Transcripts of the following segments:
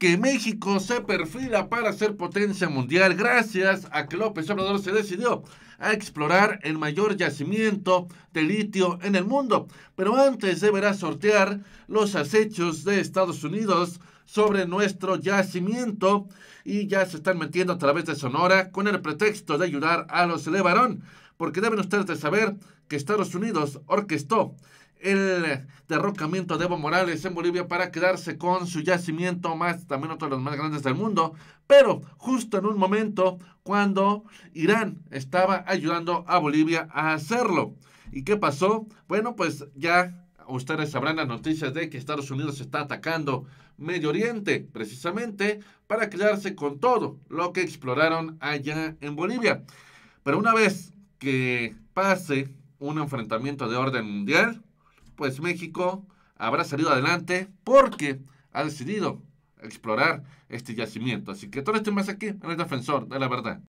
que México se perfila para ser potencia mundial gracias a que López Obrador se decidió a explorar el mayor yacimiento de litio en el mundo, pero antes deberá sortear los acechos de Estados Unidos sobre nuestro yacimiento y ya se están metiendo a través de Sonora con el pretexto de ayudar a los varón. porque deben ustedes saber que Estados Unidos orquestó el derrocamiento de Evo Morales en Bolivia para quedarse con su yacimiento más, también otro de los más grandes del mundo, pero justo en un momento cuando Irán estaba ayudando a Bolivia a hacerlo. ¿Y qué pasó? Bueno, pues ya ustedes sabrán las noticias de que Estados Unidos está atacando Medio Oriente, precisamente para quedarse con todo lo que exploraron allá en Bolivia. Pero una vez que pase un enfrentamiento de orden mundial, pues México habrá salido adelante porque ha decidido explorar este yacimiento. Así que todo este más aquí en el defensor de la verdad.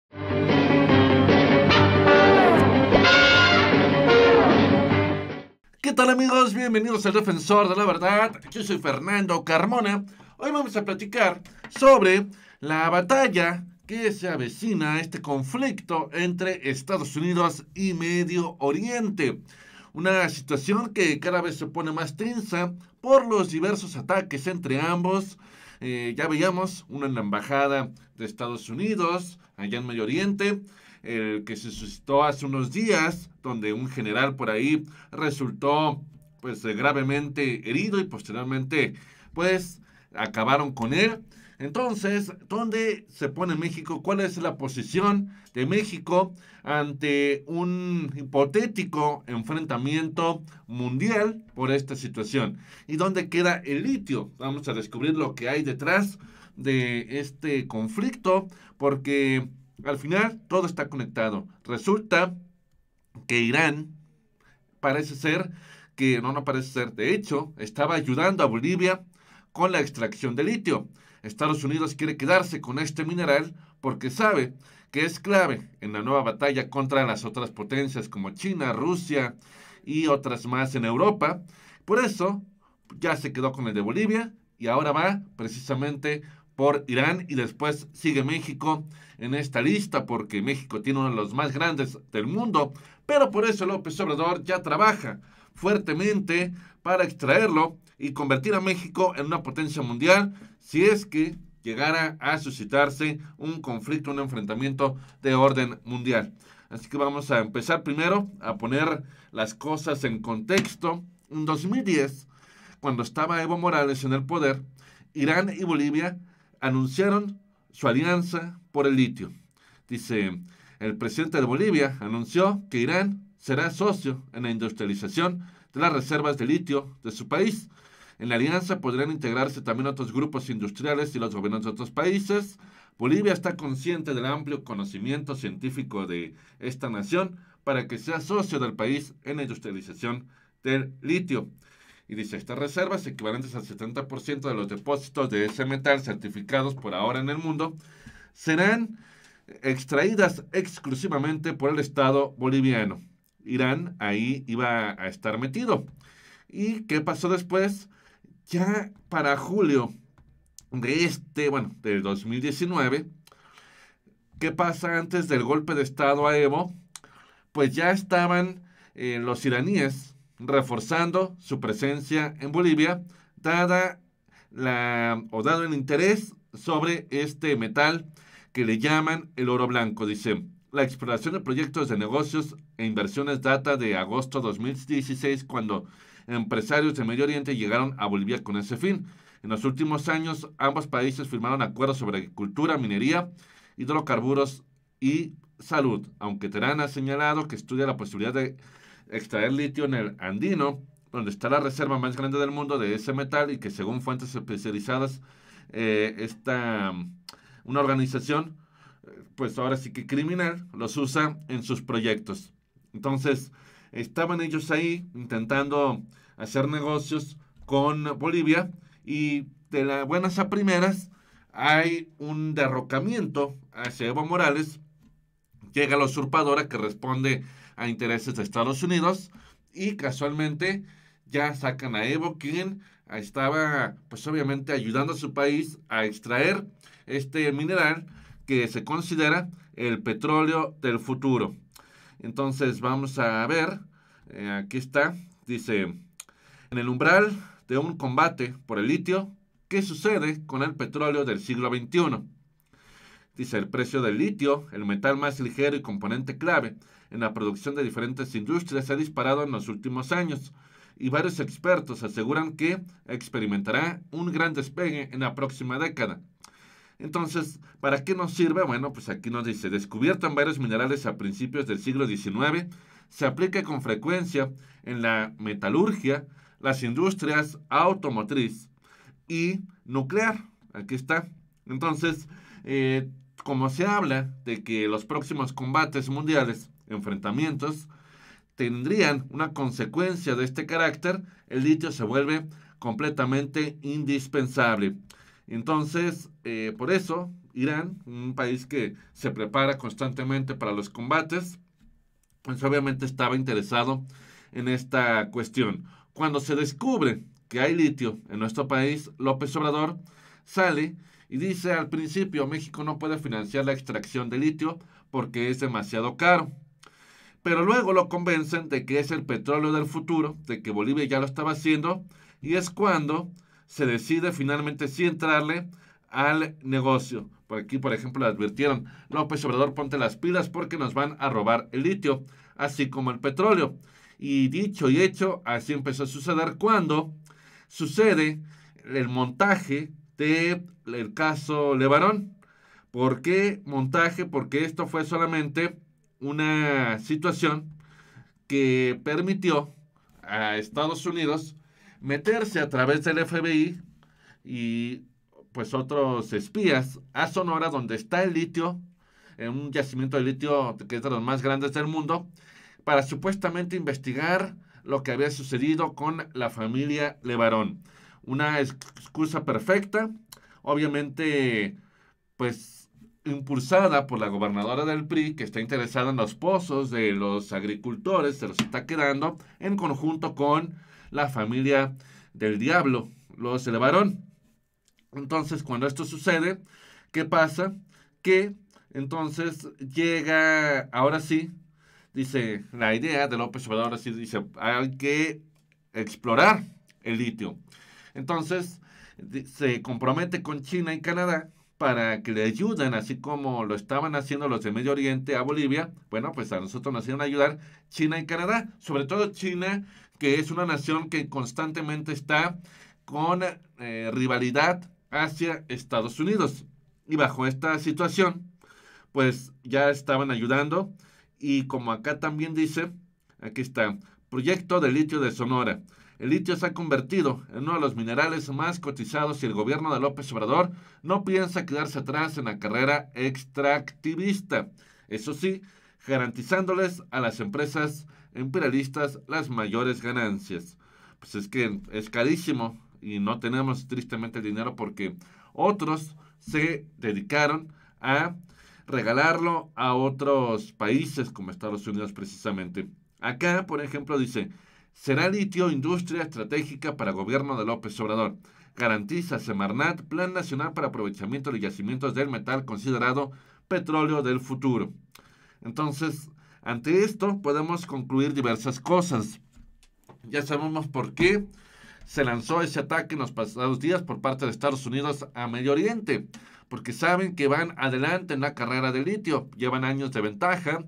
¿Qué tal amigos? Bienvenidos al Defensor de la Verdad. Yo soy Fernando Carmona. Hoy vamos a platicar sobre la batalla que se avecina, este conflicto entre Estados Unidos y Medio Oriente. Una situación que cada vez se pone más tensa por los diversos ataques entre ambos. Eh, ya veíamos uno en la embajada de Estados Unidos, allá en Medio Oriente, el que se suscitó hace unos días, donde un general por ahí resultó pues eh, gravemente herido y posteriormente pues acabaron con él. Entonces, ¿dónde se pone México? ¿Cuál es la posición de México ante un hipotético enfrentamiento mundial por esta situación? ¿Y dónde queda el litio? Vamos a descubrir lo que hay detrás de este conflicto, porque al final todo está conectado. Resulta que Irán parece ser que no, no parece ser, de hecho, estaba ayudando a Bolivia con la extracción de litio. Estados Unidos quiere quedarse con este mineral porque sabe que es clave en la nueva batalla contra las otras potencias como China, Rusia y otras más en Europa. Por eso ya se quedó con el de Bolivia y ahora va precisamente por Irán y después sigue México en esta lista porque México tiene uno de los más grandes del mundo, pero por eso López Obrador ya trabaja fuertemente para extraerlo y convertir a México en una potencia mundial si es que llegara a suscitarse un conflicto, un enfrentamiento de orden mundial. Así que vamos a empezar primero a poner las cosas en contexto. En 2010, cuando estaba Evo Morales en el poder, Irán y Bolivia anunciaron su alianza por el litio. Dice, el presidente de Bolivia anunció que Irán será socio en la industrialización de las reservas de litio de su país en la alianza podrían integrarse también otros grupos industriales y los gobiernos de otros países. Bolivia está consciente del amplio conocimiento científico de esta nación para que sea socio del país en la industrialización del litio. Y dice, estas reservas, equivalentes al 70% de los depósitos de ese metal certificados por ahora en el mundo, serán extraídas exclusivamente por el Estado boliviano. Irán ahí iba a estar metido. ¿Y qué pasó después? Ya para julio de este, bueno, de 2019, ¿qué pasa antes del golpe de Estado a Evo? Pues ya estaban eh, los iraníes reforzando su presencia en Bolivia, dada la, o dado el interés sobre este metal que le llaman el oro blanco, dice. La exploración de proyectos de negocios e inversiones data de agosto de 2016, cuando empresarios de Medio Oriente llegaron a Bolivia con ese fin. En los últimos años, ambos países firmaron acuerdos sobre agricultura, minería, hidrocarburos y salud. Aunque Terán ha señalado que estudia la posibilidad de extraer litio en el andino, donde está la reserva más grande del mundo de ese metal y que según fuentes especializadas, eh, está mm, una organización pues ahora sí que criminal, los usa en sus proyectos. Entonces, estaban ellos ahí intentando hacer negocios con Bolivia y de las buenas a primeras hay un derrocamiento hacia Evo Morales. Llega la usurpadora que responde a intereses de Estados Unidos y casualmente ya sacan a Evo, quien estaba pues obviamente ayudando a su país a extraer este mineral que se considera el petróleo del futuro. Entonces vamos a ver, eh, aquí está, dice, en el umbral de un combate por el litio, ¿qué sucede con el petróleo del siglo XXI? Dice, el precio del litio, el metal más ligero y componente clave en la producción de diferentes industrias, se ha disparado en los últimos años y varios expertos aseguran que experimentará un gran despegue en la próxima década. Entonces, ¿para qué nos sirve? Bueno, pues aquí nos dice, descubierto en varios minerales a principios del siglo XIX, se aplica con frecuencia en la metalurgia, las industrias automotriz y nuclear. Aquí está. Entonces, eh, como se habla de que los próximos combates mundiales, enfrentamientos, tendrían una consecuencia de este carácter, el litio se vuelve completamente indispensable. Entonces, eh, por eso, Irán, un país que se prepara constantemente para los combates, pues obviamente estaba interesado en esta cuestión. Cuando se descubre que hay litio en nuestro país, López Obrador sale y dice al principio México no puede financiar la extracción de litio porque es demasiado caro. Pero luego lo convencen de que es el petróleo del futuro, de que Bolivia ya lo estaba haciendo, y es cuando se decide finalmente sí entrarle al negocio. Por aquí, por ejemplo, advirtieron, López Obrador, ponte las pilas porque nos van a robar el litio, así como el petróleo. Y dicho y hecho, así empezó a suceder cuando sucede el montaje del caso Levarón. ¿Por qué montaje? Porque esto fue solamente una situación que permitió a Estados Unidos meterse a través del FBI y pues otros espías a Sonora donde está el litio, en un yacimiento de litio que es de los más grandes del mundo, para supuestamente investigar lo que había sucedido con la familia Levarón. Una excusa perfecta, obviamente pues impulsada por la gobernadora del PRI que está interesada en los pozos de los agricultores, se los está quedando en conjunto con la familia del diablo, los elevaron, Entonces, cuando esto sucede, ¿qué pasa? Que entonces llega, ahora sí, dice, la idea de López Obrador, ahora sí dice, hay que explorar el litio. Entonces, se compromete con China y Canadá para que le ayuden, así como lo estaban haciendo los de Medio Oriente a Bolivia, bueno, pues a nosotros nos iban a ayudar China y Canadá, sobre todo China que es una nación que constantemente está con eh, rivalidad hacia Estados Unidos. Y bajo esta situación, pues ya estaban ayudando. Y como acá también dice, aquí está, proyecto de litio de Sonora. El litio se ha convertido en uno de los minerales más cotizados y el gobierno de López Obrador no piensa quedarse atrás en la carrera extractivista. Eso sí, garantizándoles a las empresas imperialistas las mayores ganancias. Pues es que es carísimo y no tenemos tristemente el dinero porque otros se dedicaron a regalarlo a otros países como Estados Unidos precisamente. Acá, por ejemplo, dice, será litio industria estratégica para gobierno de López Obrador. Garantiza Semarnat Plan Nacional para Aprovechamiento de Yacimientos del Metal considerado petróleo del futuro. Entonces, ante esto podemos concluir diversas cosas. Ya sabemos por qué se lanzó ese ataque en los pasados días por parte de Estados Unidos a Medio Oriente, porque saben que van adelante en la carrera de litio, llevan años de ventaja.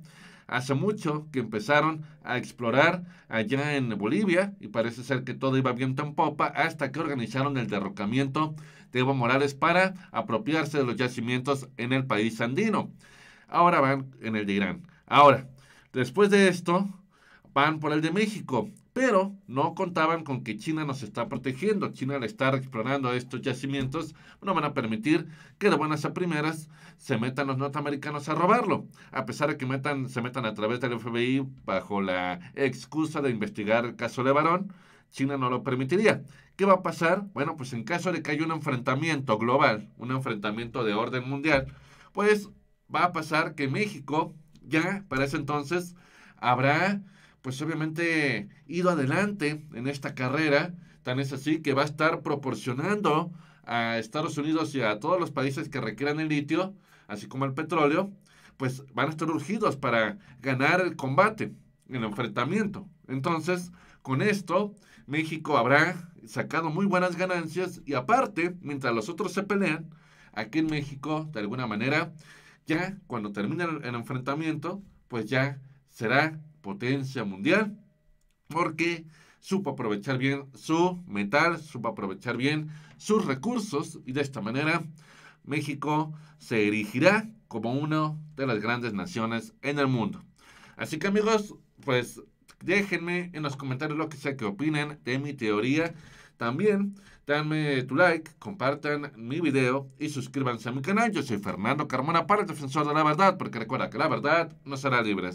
Hace mucho que empezaron a explorar allá en Bolivia y parece ser que todo iba bien tan popa hasta que organizaron el derrocamiento de Evo Morales para apropiarse de los yacimientos en el país andino. Ahora van en el de Irán. Ahora, Después de esto, van por el de México, pero no contaban con que China nos está protegiendo. China le está explorando estos yacimientos no van a permitir que de buenas a primeras se metan los norteamericanos a robarlo, a pesar de que metan, se metan a través del FBI bajo la excusa de investigar el caso de Barón. China no lo permitiría. ¿Qué va a pasar? Bueno, pues en caso de que haya un enfrentamiento global, un enfrentamiento de orden mundial, pues va a pasar que México ya para ese entonces habrá, pues obviamente, ido adelante en esta carrera. Tan es así que va a estar proporcionando a Estados Unidos y a todos los países que requieran el litio, así como el petróleo, pues van a estar urgidos para ganar el combate, el enfrentamiento. Entonces, con esto, México habrá sacado muy buenas ganancias y aparte, mientras los otros se pelean, aquí en México, de alguna manera, ya cuando termine el, enfrentamiento, pues ya será potencia mundial porque supo aprovechar bien su metal, supo aprovechar bien sus recursos y de esta manera México se erigirá como una de las grandes naciones en el mundo. Así que amigos, pues déjenme en los comentarios lo que sea que opinen de mi teoría también, denme tu like, compartan mi video y suscríbanse a mi canal. Yo soy Fernando Carmona para el Defensor de la Verdad, porque recuerda que la verdad no será libre.